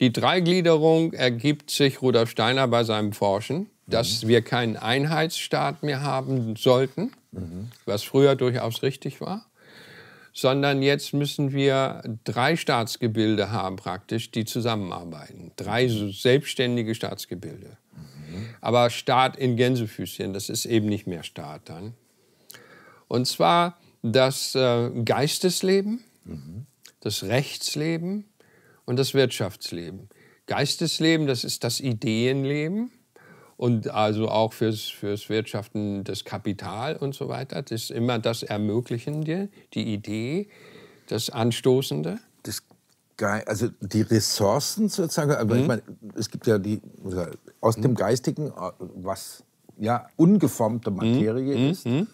Die Dreigliederung ergibt sich Rudolf Steiner bei seinem Forschen dass mhm. wir keinen Einheitsstaat mehr haben sollten, mhm. was früher durchaus richtig war, sondern jetzt müssen wir drei Staatsgebilde haben praktisch, die zusammenarbeiten. Drei mhm. selbstständige Staatsgebilde. Mhm. Aber Staat in Gänsefüßchen, das ist eben nicht mehr Staat dann. Und zwar das äh, Geistesleben, mhm. das Rechtsleben und das Wirtschaftsleben. Geistesleben, das ist das Ideenleben und also auch fürs, fürs Wirtschaften das Kapital und so weiter. Das ist immer das Ermöglichende, die Idee, das Anstoßende. Das also die Ressourcen sozusagen, aber mhm. ich meine, es gibt ja die, aus dem mhm. Geistigen, was ja ungeformte mhm. Materie mhm. ist, mhm.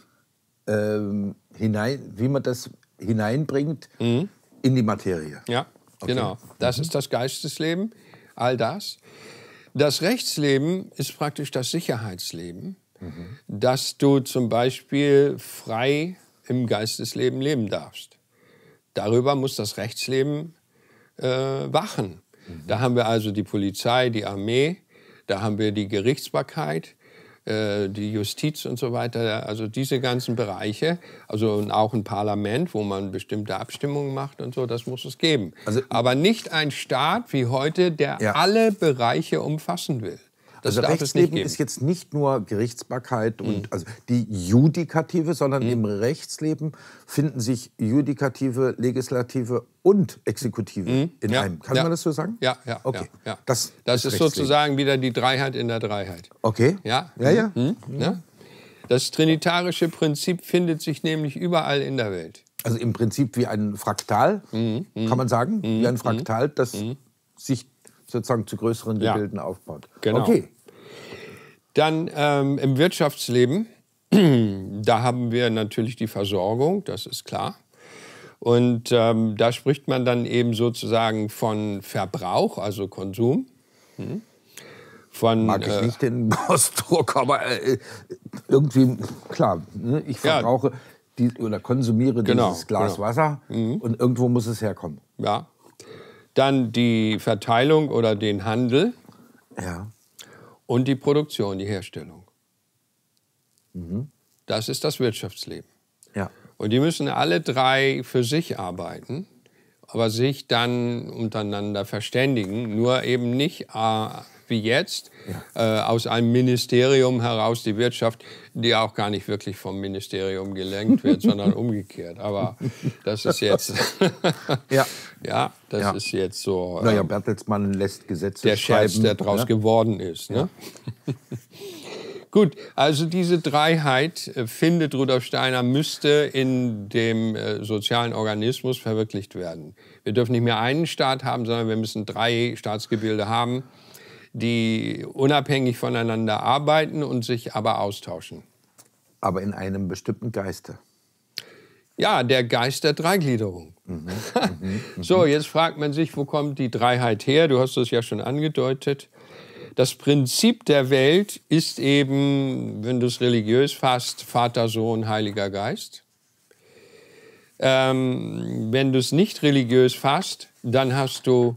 Ähm, hinein, wie man das hineinbringt mhm. in die Materie. Ja, okay. genau. Das ist das Geistesleben, all das. Das Rechtsleben ist praktisch das Sicherheitsleben, mhm. dass du zum Beispiel frei im Geistesleben leben darfst. Darüber muss das Rechtsleben äh, wachen. Mhm. Da haben wir also die Polizei, die Armee, da haben wir die Gerichtsbarkeit, äh, die Justiz und so weiter, also diese ganzen Bereiche, also auch ein Parlament, wo man bestimmte Abstimmungen macht und so, das muss es geben. Also, Aber nicht ein Staat wie heute, der ja. alle Bereiche umfassen will. Also das also Rechtsleben ist jetzt nicht nur Gerichtsbarkeit und mhm. also die Judikative, sondern mhm. im Rechtsleben finden sich Judikative, Legislative und Exekutive mhm. in ja. einem. Kann ja. man das so sagen? Ja, ja. Okay. Ja. Das, das, ist, ist sozusagen wieder die Dreiheit in der Dreiheit. Okay. Ja, ja. Mhm. Mhm. Mhm. ja. Das trinitarische Prinzip findet sich nämlich überall in der Welt. Also im Prinzip wie ein Fraktal, kann man sagen, wie ein Fraktal, das sich sozusagen zu größeren Gebilden ja. aufbaut. Genau. Okay. Dann ähm, im Wirtschaftsleben, da haben wir natürlich die Versorgung, das ist klar. Und ähm, da spricht man dann eben sozusagen von Verbrauch, also Konsum. Hm? Von, Mag ich äh, nicht den Ausdruck, aber äh, irgendwie, klar, ne, ich verbrauche ja. die, oder konsumiere genau, dieses Glas genau. Wasser mhm. und irgendwo muss es herkommen. Ja, dann die Verteilung oder den Handel. Ja. Und die Produktion, die Herstellung. Mhm. Das ist das Wirtschaftsleben. Ja. Und die müssen alle drei für sich arbeiten, aber sich dann untereinander verständigen, nur eben nicht wie jetzt ja. äh, aus einem Ministerium heraus die Wirtschaft, die auch gar nicht wirklich vom Ministerium gelenkt wird, sondern umgekehrt. Aber das ist jetzt. ja. ja, das ja. ist jetzt so. Ähm, naja, Bertelsmann lässt Gesetze der Scheiß, Der Scherz, der daraus ne? geworden ist. Ne? Gut, also diese Dreiheit, äh, findet Rudolf Steiner, müsste in dem äh, sozialen Organismus verwirklicht werden. Wir dürfen nicht mehr einen Staat haben, sondern wir müssen drei Staatsgebilde haben die unabhängig voneinander arbeiten und sich aber austauschen. Aber in einem bestimmten Geiste. Ja, der Geist der Dreigliederung. Mhm, mhm so, mhm. jetzt fragt man sich, wo kommt die Dreiheit her? Du hast es ja schon angedeutet. Das Prinzip der Welt ist eben, wenn du es religiös fasst, Vater, Sohn, Heiliger Geist. Ähm, wenn du es nicht religiös fasst, dann hast du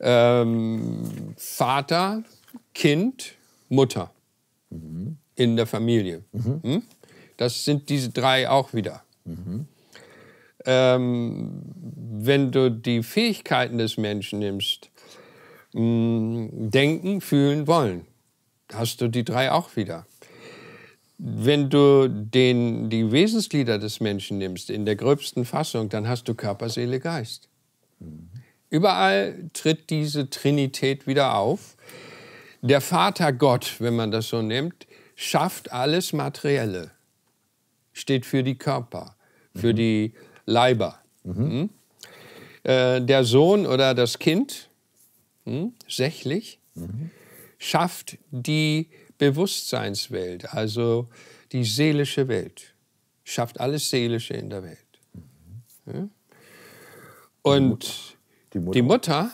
ähm, Vater, Kind, Mutter mhm. in der Familie. Mhm. Hm? Das sind diese drei auch wieder. Mhm. Ähm, wenn du die Fähigkeiten des Menschen nimmst, mh, hm, denken, fühlen, wollen, hast du die drei auch wieder. Wenn du den, die Wesensglieder des Menschen nimmst, in der gröbsten Fassung, dann hast du Körper, Seele, Geist. Mhm. Überall tritt diese Trinität wieder auf. Der Vater Gott, wenn man das so nimmt, schafft alles Materielle, steht für die Körper, für mhm. die Leiber. Mhm. Hm? Äh, der Sohn oder das Kind, hm, sächlich, mhm. schafft die Bewusstseinswelt, also die seelische Welt, schafft alles Seelische in der Welt. Ja? Mhm. Hm? Und die Mutter. die Mutter,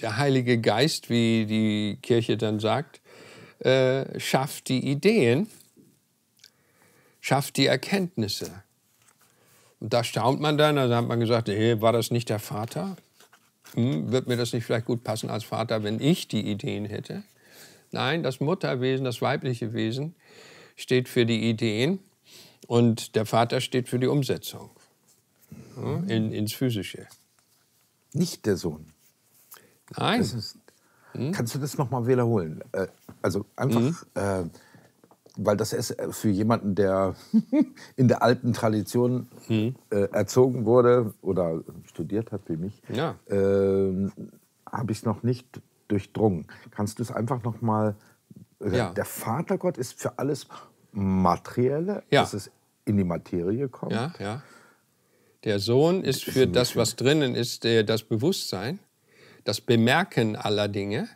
der Heilige Geist, wie die Kirche dann sagt, äh, schafft die Ideen, schafft die Erkenntnisse. Und da staunt man dann, also hat man gesagt, hey, war das nicht der Vater? Hm, wird mir das nicht vielleicht gut passen als Vater, wenn ich die Ideen hätte? Nein, das Mutterwesen, das weibliche Wesen steht für die Ideen und der Vater steht für die Umsetzung hm, in, ins Physische nicht der Sohn. Nein. Ist, hm? Kannst du das nochmal wiederholen? Äh, also einfach, mhm. äh, weil das ist äh, für jemanden, der in der alten Tradition mhm. äh, erzogen wurde oder studiert hat wie mich, ja. Ähm, habe ich es noch nicht durchdrungen. Kannst du es einfach nochmal... Äh, ja. Der Vatergott ist für alles Materielle, ja. dass es in die Materie kommt. Ja, ja. Der Sohn ist für das, was drinnen ist, das Bewusstsein, das Bemerken aller Dinge.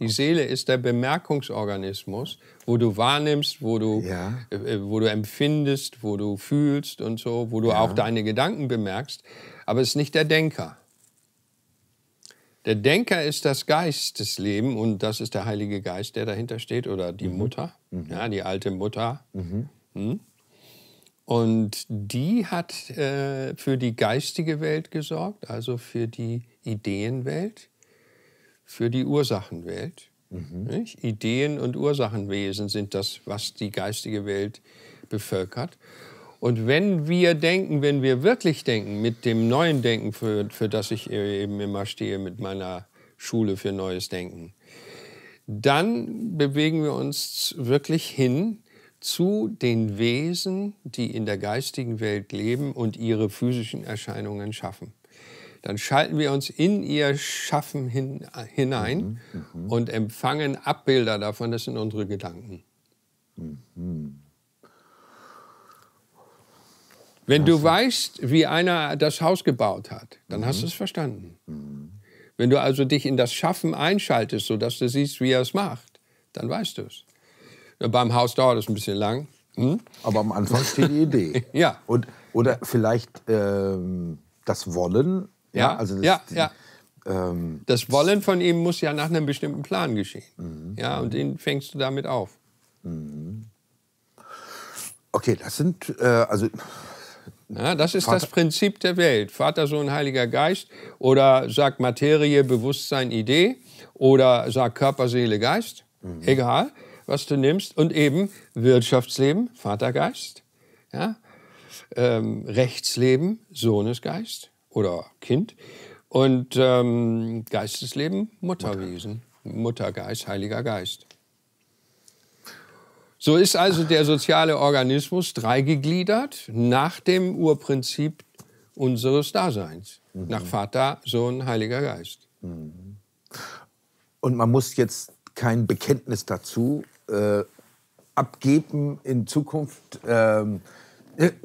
Die Seele ist der Bemerkungsorganismus, wo du wahrnimmst, wo du, ja. Äh, äh, wo du empfindest, wo du fühlst und so, wo du ja. auch deine Gedanken bemerkst. Aber es ist nicht der Denker. Der Denker ist das Geistesleben und das ist der Heilige Geist, der dahinter steht oder die mhm. Mutter, mhm. Ja, die alte Mutter. Mhm. Hm? Und die hat äh, für die geistige Welt gesorgt, also für die Ideenwelt, für die Ursachenwelt. Mhm. Ideen und Ursachenwesen sind das, was die geistige Welt bevölkert. Und wenn wir denken, wenn wir wirklich denken, mit dem neuen Denken, für, für das ich eben immer stehe, mit meiner Schule für neues Denken, dann bewegen wir uns wirklich hin zu den Wesen, die in der geistigen Welt leben und ihre physischen Erscheinungen schaffen. Dann schalten wir uns in ihr Schaffen hin, hinein mhm, mhm. und empfangen Abbilder davon, das sind unsere Gedanken. Mhm. Wenn du weißt, wie einer das Haus gebaut hat, dann mhm. hast du es verstanden. Mhm. Wenn du also dich in das Schaffen einschaltest, sodass du siehst, wie er es macht, dann weißt du es. Beim Haus dauert es ein bisschen lang. Hm? Aber am Anfang steht die Idee. ja. Und, oder vielleicht ähm, das Wollen. Ja, ja also das, ja, ja. Ähm, das Wollen von ihm muss ja nach einem bestimmten Plan geschehen. Mhm. Ja, und den fängst du damit auf. Mhm. Okay, das sind äh, also. Ja, das ist Vater. das Prinzip der Welt. Vater, Sohn, Heiliger Geist oder sagt Materie, Bewusstsein, Idee oder sagt Körper, Seele, Geist. Mhm. Egal was du nimmst und eben Wirtschaftsleben, Vatergeist, ja? ähm, Rechtsleben, Sohnesgeist oder Kind und ähm, Geistesleben, Mutterwesen, Muttergeist, Heiliger Geist. So ist also der soziale Organismus dreigegliedert nach dem Urprinzip unseres Daseins. Mhm. Nach Vater, Sohn, Heiliger Geist. Mhm. Und man muss jetzt kein Bekenntnis dazu äh, abgeben in Zukunft äh,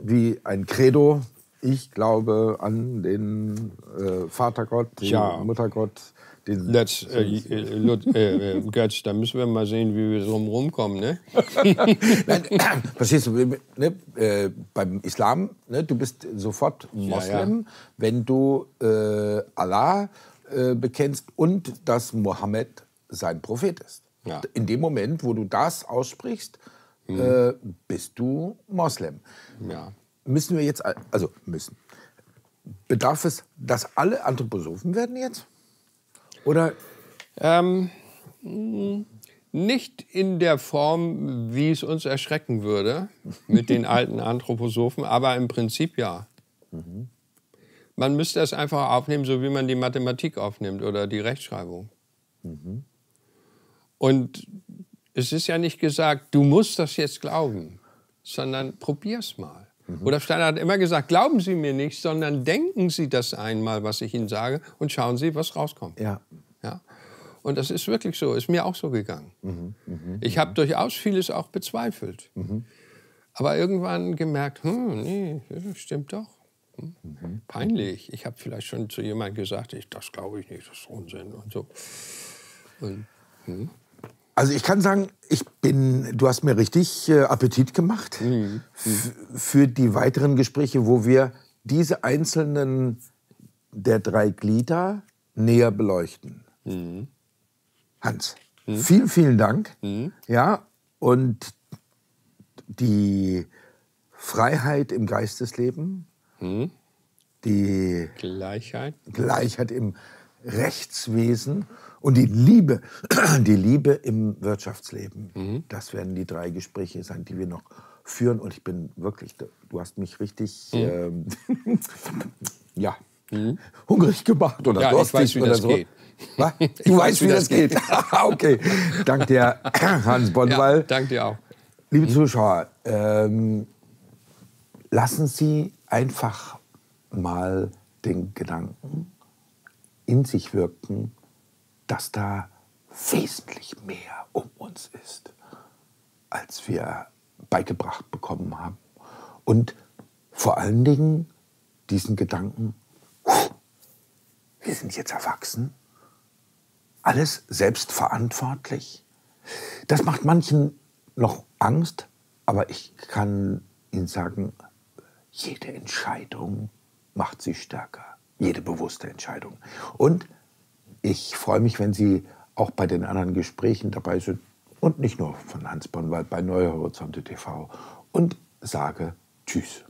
wie ein Credo. Ich glaube an den äh, Vatergott, den ja. Muttergott. Den Let's, äh, äh, äh, Götz, da müssen wir mal sehen, wie wir so rumkommen. Ne? Nein, verstehst du, ne, beim Islam, ne, du bist sofort Moslem, ja, ja. wenn du Allah bekennst und dass Mohammed sein Prophet ist. Ja. In dem Moment, wo du das aussprichst, mhm. äh, bist du Moslem. Ja. Müssen wir jetzt, also müssen. Bedarf es, dass alle Anthroposophen werden jetzt? Oder? Ähm, nicht in der Form, wie es uns erschrecken würde mit den alten Anthroposophen, aber im Prinzip ja. Mhm. Man müsste es einfach aufnehmen, so wie man die Mathematik aufnimmt oder die Rechtschreibung. Mhm. Und es ist ja nicht gesagt, du musst das jetzt glauben, sondern probier's mal. Mhm. Oder Steiner hat immer gesagt, glauben Sie mir nicht, sondern denken Sie das einmal, was ich Ihnen sage, und schauen Sie, was rauskommt. Ja. ja? Und das ist wirklich so, ist mir auch so gegangen. Mhm. Mhm. Ich habe durchaus vieles auch bezweifelt. Mhm. Aber irgendwann gemerkt, hm, nee, stimmt doch. Hm, mhm. peinlich. Ich habe vielleicht schon zu jemandem gesagt, ich, das glaube ich nicht, das ist Unsinn und so. Und, hm. Also ich kann sagen, ich bin, du hast mir richtig äh, Appetit gemacht mhm. mhm. für die weiteren Gespräche, wo wir diese einzelnen der drei Glieder näher beleuchten. Mhm. Hans, mhm. vielen, vielen Dank. Mhm. Ja, und die Freiheit im Geistesleben, mhm. die Gleichheit. Gleichheit im Rechtswesen und die Liebe, die Liebe im Wirtschaftsleben, mhm. das werden die drei Gespräche sein, die wir noch führen. Und ich bin wirklich, du hast mich richtig, mhm. ähm, ja, mhm. hungrig gemacht oder ja, durstig oder so. Geht. Was? Du ich weißt, wie, wie, das geht. geht. Ah, okay. Dank dir, Hans Bonwall. Ja, dank dir auch. Liebe mhm. Zuschauer, ähm, lassen Sie einfach mal den Gedanken in sich wirken, dass da wesentlich mehr um uns ist, als wir beigebracht bekommen haben. Und vor allen Dingen diesen Gedanken, wir sind jetzt erwachsen, alles selbstverantwortlich. Das macht manchen noch Angst, aber ich kann Ihnen sagen, jede Entscheidung macht sie stärker, jede bewusste Entscheidung. Und ich freue mich, wenn Sie auch bei den anderen Gesprächen dabei sind und nicht nur von Hans Bonwald bei Neuhorizonte TV und sage Tschüss.